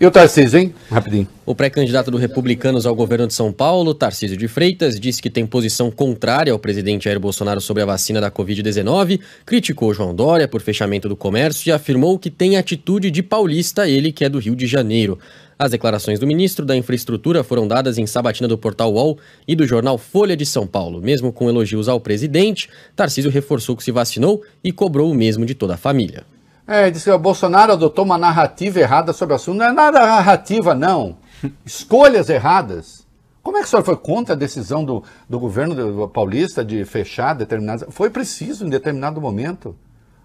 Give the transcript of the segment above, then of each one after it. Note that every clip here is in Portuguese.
E o Tarcísio, hein? Rapidinho. O pré-candidato do Republicanos ao governo de São Paulo, Tarcísio de Freitas, disse que tem posição contrária ao presidente Jair Bolsonaro sobre a vacina da Covid-19, criticou João Dória por fechamento do comércio e afirmou que tem atitude de paulista, ele que é do Rio de Janeiro. As declarações do ministro da Infraestrutura foram dadas em sabatina do portal UOL e do jornal Folha de São Paulo. Mesmo com elogios ao presidente, Tarcísio reforçou que se vacinou e cobrou o mesmo de toda a família. É, disse que o Bolsonaro adotou uma narrativa errada sobre o assunto. Não é nada narrativa, não. Escolhas erradas. Como é que o senhor foi contra a decisão do, do governo paulista de fechar determinadas. Foi preciso em determinado momento.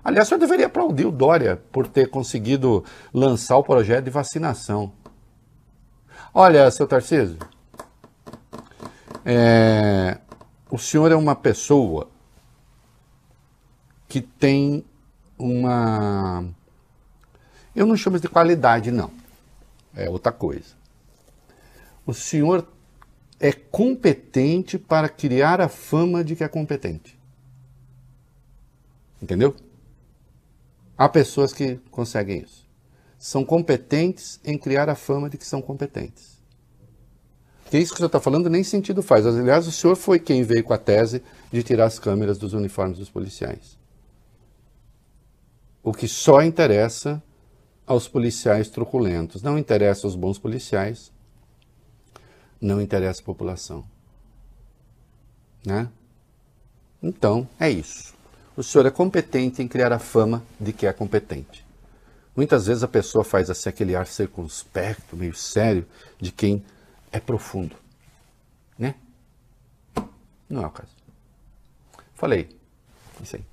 Aliás, o senhor deveria aplaudir o Dória por ter conseguido lançar o projeto de vacinação. Olha, seu Tarcísio, é... o senhor é uma pessoa que tem uma. Eu não chamo isso de qualidade, não. É outra coisa. O senhor é competente para criar a fama de que é competente. Entendeu? Há pessoas que conseguem isso. São competentes em criar a fama de que são competentes. Porque é isso que o senhor está falando nem sentido faz. Aliás, o senhor foi quem veio com a tese de tirar as câmeras dos uniformes dos policiais o que só interessa aos policiais truculentos. Não interessa aos bons policiais, não interessa à população. Né? Então, é isso. O senhor é competente em criar a fama de que é competente. Muitas vezes a pessoa faz assim aquele ar circunspecto, meio sério, de quem é profundo. Né? Não é o caso. Falei. Isso aí.